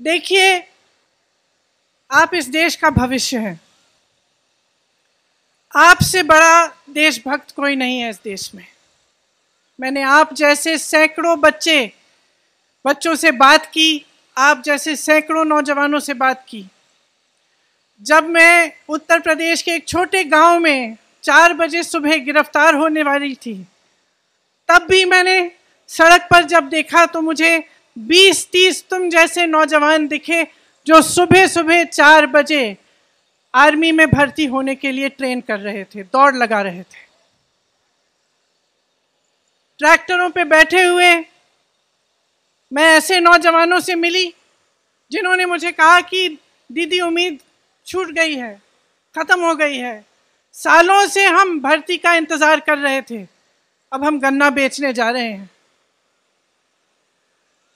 देखिए आप इस देश का भविष्य हैं आपसे बड़ा देशभक्त कोई नहीं है इस देश में मैंने आप जैसे सैकड़ों बच्चे बच्चों से बात की आप जैसे सैकड़ों नौजवानों से बात की जब मैं उत्तर प्रदेश के एक छोटे गांव में चार बजे सुबह गिरफ्तार होने वाली थी तब भी मैंने सड़क पर जब देखा तो मुझे बीस तीस तुम जैसे नौजवान दिखे जो सुबह सुबह चार बजे आर्मी में भर्ती होने के लिए ट्रेन कर रहे थे दौड़ लगा रहे थे ट्रैक्टरों पे बैठे हुए मैं ऐसे नौजवानों से मिली जिन्होंने मुझे कहा कि दीदी उम्मीद छूट गई है ख़त्म हो गई है सालों से हम भर्ती का इंतज़ार कर रहे थे अब हम गन्ना बेचने जा रहे हैं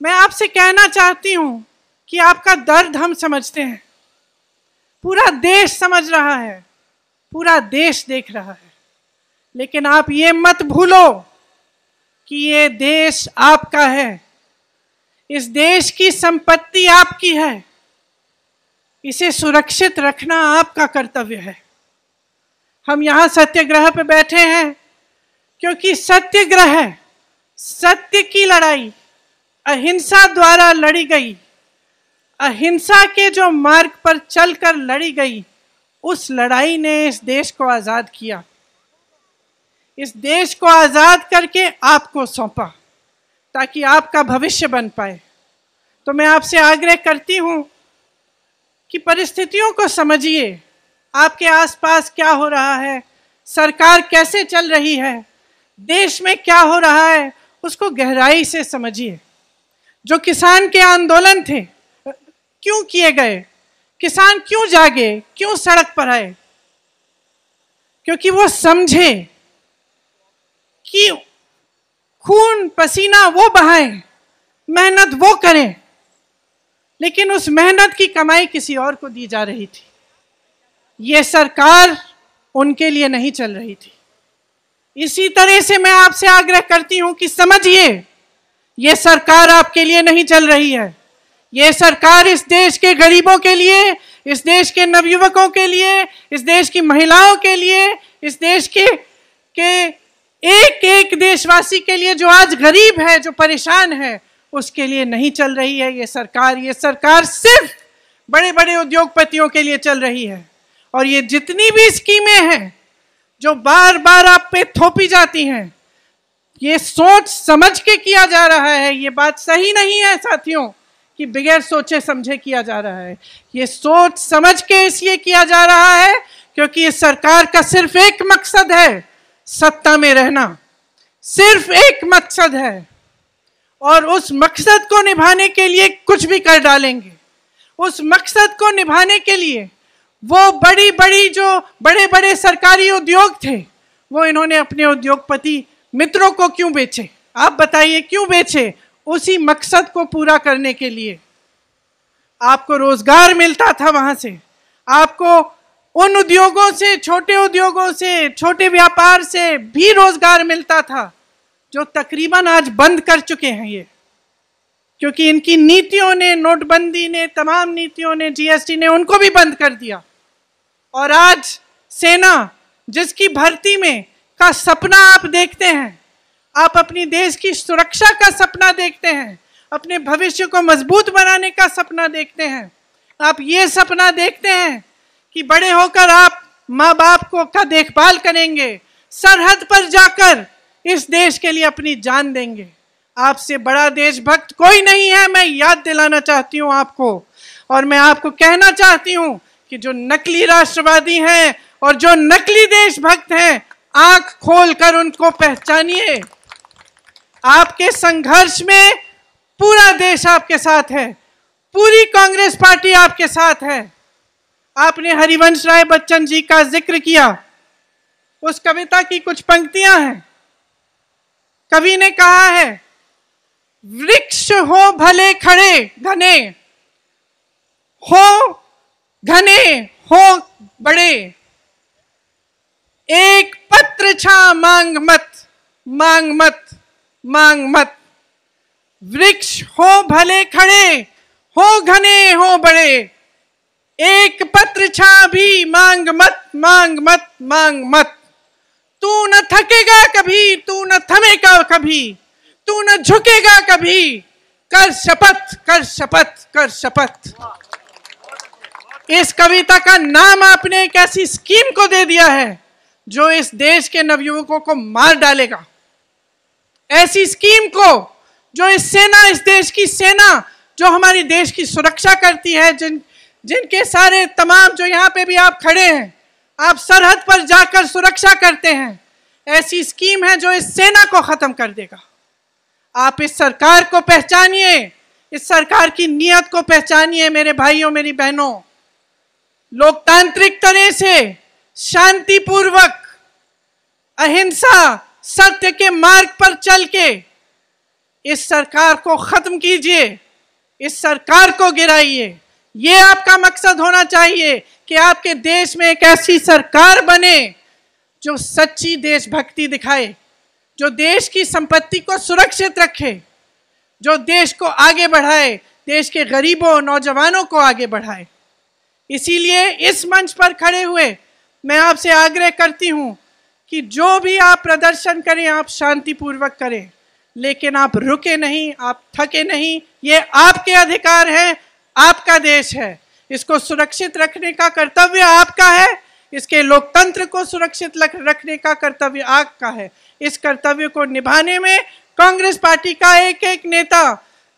मैं आपसे कहना चाहती हूँ कि आपका दर्द हम समझते हैं पूरा देश समझ रहा है पूरा देश देख रहा है लेकिन आप ये मत भूलो कि ये देश आपका है इस देश की संपत्ति आपकी है इसे सुरक्षित रखना आपका कर्तव्य है हम यहाँ सत्याग्रह पे बैठे हैं क्योंकि सत्याग्रह सत्य की लड़ाई अहिंसा द्वारा लड़ी गई अहिंसा के जो मार्ग पर चलकर लड़ी गई उस लड़ाई ने इस देश को आज़ाद किया इस देश को आज़ाद करके आपको सौंपा ताकि आपका भविष्य बन पाए तो मैं आपसे आग्रह करती हूँ कि परिस्थितियों को समझिए आपके आसपास क्या हो रहा है सरकार कैसे चल रही है देश में क्या हो रहा है उसको गहराई से समझिए जो किसान के आंदोलन थे क्यों किए गए किसान क्यों जागे क्यों सड़क पर आए क्योंकि वो समझे कि खून पसीना वो बहाए मेहनत वो करें लेकिन उस मेहनत की कमाई किसी और को दी जा रही थी ये सरकार उनके लिए नहीं चल रही थी इसी तरह से मैं आपसे आग्रह करती हूं कि समझिए ये सरकार आपके लिए नहीं चल रही है ये सरकार इस देश के गरीबों के लिए इस देश के नवयुवकों के लिए इस देश की महिलाओं के लिए इस देश के के एक एक देशवासी के लिए जो आज गरीब है जो परेशान है उसके लिए नहीं चल रही है ये सरकार ये सरकार सिर्फ बड़े बड़े उद्योगपतियों के लिए चल रही है और ये जितनी भी स्कीमें हैं जो बार बार आप पे थोपी जाती हैं ये सोच समझ के किया जा रहा है ये बात सही नहीं है साथियों कि बगैर सोचे समझे किया जा रहा है ये सोच समझ के इसलिए किया जा रहा है क्योंकि ये सरकार का सिर्फ एक मकसद है सत्ता में रहना सिर्फ एक मकसद है और उस मकसद को निभाने के लिए कुछ भी कर डालेंगे उस मकसद को निभाने के लिए वो बड़ी बड़ी जो बड़े बड़े सरकारी उद्योग थे वो इन्होंने अपने उद्योगपति मित्रों को क्यों बेचे आप बताइए क्यों बेचे उसी मकसद को पूरा करने के लिए आपको रोजगार मिलता था वहां से आपको उन उद्योगों से छोटे उद्योगों से छोटे व्यापार से भी रोजगार मिलता था जो तकरीबन आज बंद कर चुके हैं ये क्योंकि इनकी नीतियों ने नोटबंदी ने तमाम नीतियों ने जीएसटी ने उनको भी बंद कर दिया और आज सेना जिसकी भर्ती में का सपना आप देखते हैं आप अपनी देश की सुरक्षा का सपना देखते हैं अपने भविष्य को मजबूत बनाने का सपना देखते हैं आप ये सपना देखते हैं कि बड़े होकर आप माँ बाप को का देखभाल करेंगे सरहद पर जाकर इस देश के लिए अपनी जान देंगे आपसे बड़ा देशभक्त कोई नहीं है मैं याद दिलाना चाहती हूँ आपको और मैं आपको कहना चाहती हूँ कि जो नकली राष्ट्रवादी हैं और जो नकली देशभक्त हैं आंख खोलकर उनको पहचानिए आपके संघर्ष में पूरा देश आपके साथ है पूरी कांग्रेस पार्टी आपके साथ है आपने हरिवंश राय बच्चन जी का जिक्र किया उस कविता की कुछ पंक्तियां हैं कवि ने कहा है वृक्ष हो भले खड़े घने हो घने हो बड़े एक पत्र छा मांग मत मांग मत मांग मत वृक्ष हो भले खड़े हो घने हो बड़े एक पत्र छा भी मांग मत मांग मत मांग मत तू न थकेगा कभी तू न थमेगा कभी तू न झुकेगा कभी कर शपथ कर शपथ कर शपथ इस कविता का नाम आपने एक ऐसी स्कीम को दे दिया है जो इस देश के नवयुवकों को मार डालेगा ऐसी स्कीम को जो इस सेना इस देश की सेना जो हमारी देश की सुरक्षा करती है जिन जिनके सारे तमाम जो यहाँ पे भी आप खड़े हैं आप सरहद पर जाकर सुरक्षा करते हैं ऐसी स्कीम है जो इस सेना को खत्म कर देगा आप इस सरकार को पहचानिए इस सरकार की नीयत को पहचानिए मेरे भाइयों मेरी बहनों लोकतांत्रिक तरह से शांतिपूर्वक अहिंसा सत्य के मार्ग पर चल के इस सरकार को खत्म कीजिए इस सरकार को गिराइए ये आपका मकसद होना चाहिए कि आपके देश में एक ऐसी सरकार बने जो सच्ची देशभक्ति दिखाए जो देश की संपत्ति को सुरक्षित रखे जो देश को आगे बढ़ाए देश के गरीबों नौजवानों को आगे बढ़ाए इसीलिए इस मंच पर खड़े हुए मैं आपसे आग्रह करती हूँ कि जो भी आप प्रदर्शन करें आप शांतिपूर्वक करें लेकिन आप रुके नहीं आप थके नहीं ये आपके अधिकार है आपका देश है इसको सुरक्षित रखने का कर्तव्य आपका है इसके लोकतंत्र को सुरक्षित रखने का कर्तव्य आपका है इस कर्तव्य को निभाने में कांग्रेस पार्टी का एक एक नेता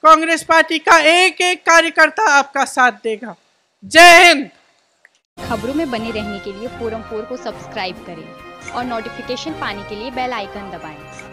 कांग्रेस पार्टी का एक एक कार्यकर्ता आपका साथ देगा जय हिंद खबरों में बने रहने के लिए फोरम फोर को सब्सक्राइब करें और नोटिफिकेशन पाने के लिए बेल आइकन दबाएं।